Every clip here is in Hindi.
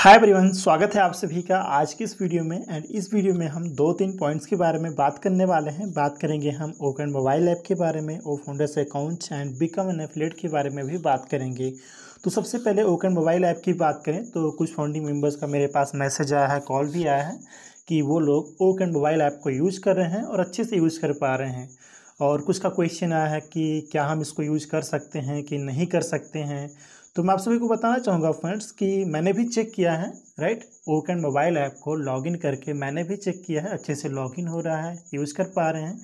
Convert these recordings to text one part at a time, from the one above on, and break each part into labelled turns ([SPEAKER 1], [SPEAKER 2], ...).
[SPEAKER 1] हाय परिवहन स्वागत है आप सभी का आज की इस वीडियो में एंड इस वीडियो में हम दो तीन पॉइंट्स के बारे में बात करने वाले हैं बात करेंगे हम ओकन मोबाइल ऐप के बारे में ओ founders accounts and become an affiliate के बारे में भी बात करेंगे तो सबसे पहले ओकन मोबाइल ऐप की बात करें तो कुछ फाउंडिंग मेम्बर्स का मेरे पास मैसेज आया है कॉल भी आया है कि वो लोग ओकन मोबाइल ऐप को यूज़ कर रहे हैं और अच्छे से यूज़ कर पा रहे हैं और कुछ का क्वेश्चन आया है कि क्या हम इसको यूज़ कर सकते हैं कि नहीं कर सकते हैं तो मैं आप सभी को बताना चाहूँगा फ्रेंड्स कि मैंने भी चेक किया है राइट ओकन मोबाइल ऐप को लॉगिन करके मैंने भी चेक किया है अच्छे से लॉगिन हो रहा है यूज़ कर पा रहे हैं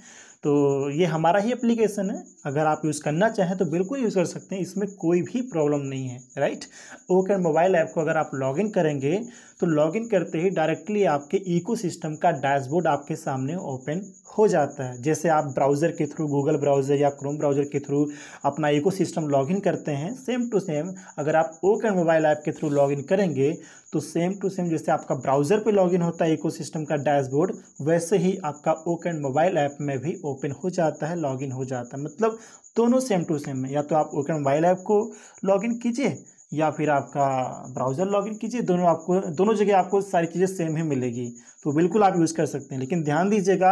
[SPEAKER 1] तो ये हमारा ही एप्लीकेशन है अगर आप यूज़ करना चाहें तो बिल्कुल यूज़ कर सकते हैं इसमें कोई भी प्रॉब्लम नहीं है राइट ओके मोबाइल ऐप को अगर आप लॉगिन करेंगे तो लॉगिन करते ही डायरेक्टली आपके इकोसिस्टम का डैशबोर्ड आपके सामने ओपन हो जाता है जैसे आप ब्राउज़र के थ्रू गूगल ब्राउज़र या क्रोम ब्राउज़र के थ्रू अपना इको लॉगिन करते हैं सेम टू सेम अगर आप ओके मोबाइल ऐप के थ्रू लॉगिन करेंगे तो सेम टू सेम जैसे आपका ब्राउज़र पे लॉगिन होता है इकोसिस्टम का डैशबोर्ड वैसे ही आपका ओक एंड मोबाइल ऐप में भी ओपन हो जाता है लॉगिन हो जाता है मतलब दोनों सेम टू सेम है या तो आप ओक एंड मोबाइल ऐप को लॉगिन कीजिए या फिर आपका ब्राउज़र लॉगिन कीजिए दोनों आपको दोनों जगह आपको सारी चीज़ें सेम ही मिलेगी तो बिल्कुल आप यूज़ कर सकते हैं लेकिन ध्यान दीजिएगा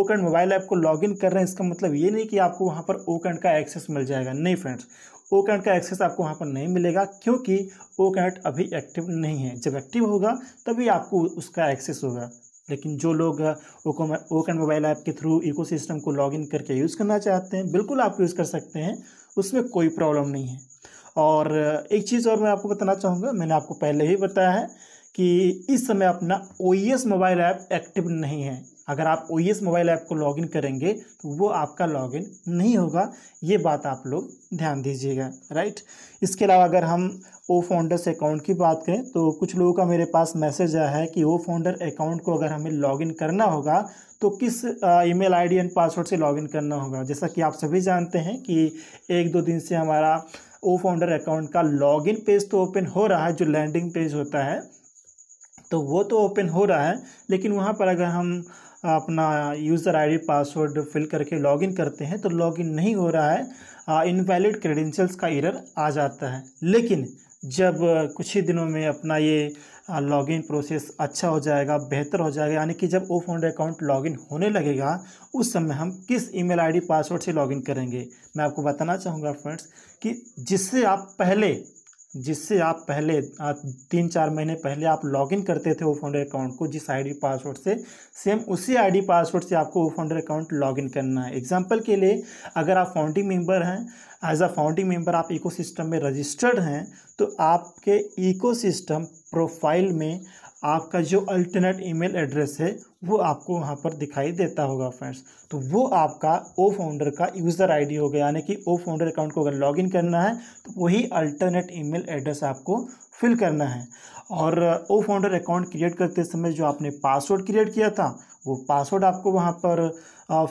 [SPEAKER 1] ओक मोबाइल ऐप को लॉगिन कर रहे हैं इसका मतलब ये नहीं कि आपको वहाँ पर ओक का एक्सेस मिल जाएगा नहीं फ्रेंड्स ओ कैनेट का एक्सेस आपको वहाँ पर नहीं मिलेगा क्योंकि ओ कैनेट अभी एक्टिव नहीं है जब एक्टिव होगा तभी आपको उसका एक्सेस होगा लेकिन जो लोग ओको ओकन मोबाइल ऐप के थ्रू इको सिस्टम को लॉगिन करके यूज़ करना चाहते हैं बिल्कुल आप यूज़ कर सकते हैं उसमें कोई प्रॉब्लम नहीं है और एक चीज़ और मैं आपको बताना चाहूँगा मैंने आपको पहले ही बताया है कि इस समय अपना ओ मोबाइल ऐप एक्टिव नहीं है अगर आप ओ मोबाइल ऐप को लॉगिन करेंगे तो वो आपका लॉगिन नहीं होगा ये बात आप लोग ध्यान दीजिएगा राइट इसके अलावा अगर हम ओ फाउंडर्स अकाउंट की बात करें तो कुछ लोगों का मेरे पास मैसेज आया है कि ओ फाउंडर अकाउंट को अगर हमें लॉगिन करना होगा तो किस ईमेल आईडी एंड पासवर्ड से लॉगिन करना होगा जैसा कि आप सभी जानते हैं कि एक दो दिन से हमारा ओ फाउंडर अकाउंट का लॉगिन पेज तो ओपन हो रहा है जो लैंडिंग पेज होता है तो वो तो ओपन हो रहा है लेकिन वहाँ पर अगर हम अपना यूज़र आईडी पासवर्ड फिल करके लॉगिन करते हैं तो लॉगिन नहीं हो रहा है इनवैलिड क्रेडेंशियल्स का एरर आ जाता है लेकिन जब कुछ ही दिनों में अपना ये लॉगिन प्रोसेस अच्छा हो जाएगा बेहतर हो जाएगा यानी कि जब ओ फोन अकाउंट लॉगिन होने लगेगा उस समय हम किस ईमेल आईडी पासवर्ड से लॉगिन करेंगे मैं आपको बताना चाहूँगा फ्रेंड्स कि जिससे आप पहले जिससे आप पहले तीन चार महीने पहले आप लॉगिन करते थे वो फोल्डर अकाउंट को जिस आईडी पासवर्ड से सेम उसी आईडी पासवर्ड से आपको वो फाउंडर अकाउंट लॉगिन करना है एग्जांपल के लिए अगर आप फाउंडिंग मेंबर हैं एज अ फाउंडिंग मेंबर आप इकोसिस्टम में रजिस्टर्ड हैं तो आपके इकोसिस्टम प्रोफाइल में आपका जो अल्टरनेट ईमेल एड्रेस है वो आपको वहाँ पर दिखाई देता होगा फ्रेंड्स तो वो आपका ओ फाउंडर का यूज़र आईडी हो गया यानी कि ओ फाउंडर अकाउंट को अगर लॉगिन करना है तो वही अल्टरनेट ईमेल एड्रेस आपको फिल करना है और ओ फाउंडर अकाउंट क्रिएट करते समय जो आपने पासवर्ड क्रिएट किया था वो पासवर्ड आपको वहाँ पर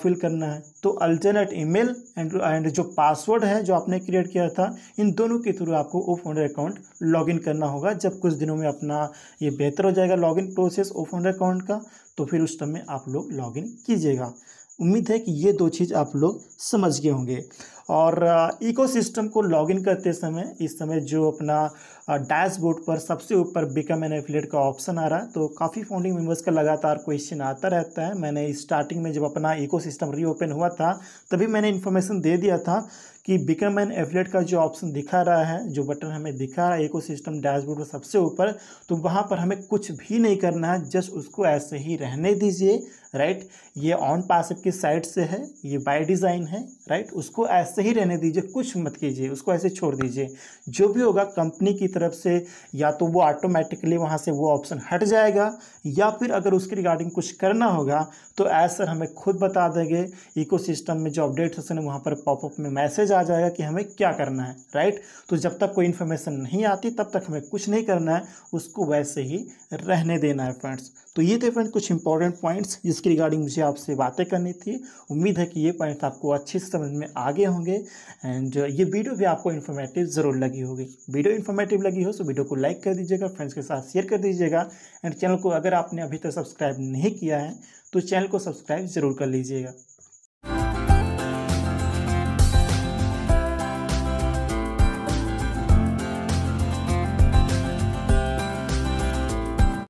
[SPEAKER 1] फिल करना है तो अल्टरनेट ईमेल एंड एंड जो पासवर्ड है जो आपने क्रिएट किया था इन दोनों के थ्रू आपको ओ फाउंडर अकाउंट लॉगिन करना होगा जब कुछ दिनों में अपना ये बेहतर हो जाएगा लॉगिन प्रोसेस ओ फाउंडर अकाउंट का तो फिर उस समय आप लोग लॉगिन कीजिएगा उम्मीद है कि ये दो चीज़ आप लोग समझ गए होंगे और इकोसिस्टम को लॉगिन करते समय इस समय जो अपना डैशबोर्ड पर सबसे ऊपर बिकम एन एफिलेट का ऑप्शन आ रहा है तो काफ़ी फाउंडिंग मेम्बर्स का लगातार क्वेश्चन आता रहता है मैंने स्टार्टिंग में जब अपना इकोसिस्टम रीओपन हुआ था तभी मैंने इन्फॉर्मेशन दे दिया था कि बिकम एन एफिलेट का जो ऑप्शन दिखा रहा है जो बटन हमें दिखा रहा है इको सिस्टम डैशबोर्ड में सबसे ऊपर तो वहाँ पर हमें कुछ भी नहीं करना है जस्ट उसको ऐसे ही रहने दीजिए राइट ये ऑन पासिव की साइड से है ये बाय डिज़ाइन है राइट उसको ऐसे ही रहने दीजिए कुछ मत कीजिए उसको ऐसे छोड़ दीजिए जो भी होगा कंपनी की तरफ से या तो वो ऑटोमेटिकली वहाँ से वो ऑप्शन हट जाएगा या फिर अगर उसके रिगार्डिंग कुछ करना होगा तो ऐसा हमें खुद बता देंगे इको में जो अपडेट्स हैं वहाँ पर पॉपअप में मैसेज आ जाएगा कि हमें क्या करना है राइट तो जब तक कोई इन्फॉर्मेशन नहीं आती तब तक हमें कुछ नहीं करना है उसको वैसे ही रहने देना है फ्रेंड्स तो ये थे फ्रेंड्स कुछ इंपॉर्टेंट पॉइंट्स जिसके रिगार्डिंग मुझे आपसे बातें करनी थी उम्मीद है कि ये पॉइंट्स आपको अच्छे से समझ में आगे होंगे एंड ये वीडियो भी आपको इन्फॉर्मेटिव ज़रूर लगी होगी वीडियो इन्फॉर्मेटिव लगी हो तो वीडियो को लाइक कर दीजिएगा फ्रेंड्स के साथ शेयर कर दीजिएगा एंड चैनल को अगर आपने अभी तक सब्सक्राइब नहीं किया है तो चैनल को सब्सक्राइब ज़रूर कर लीजिएगा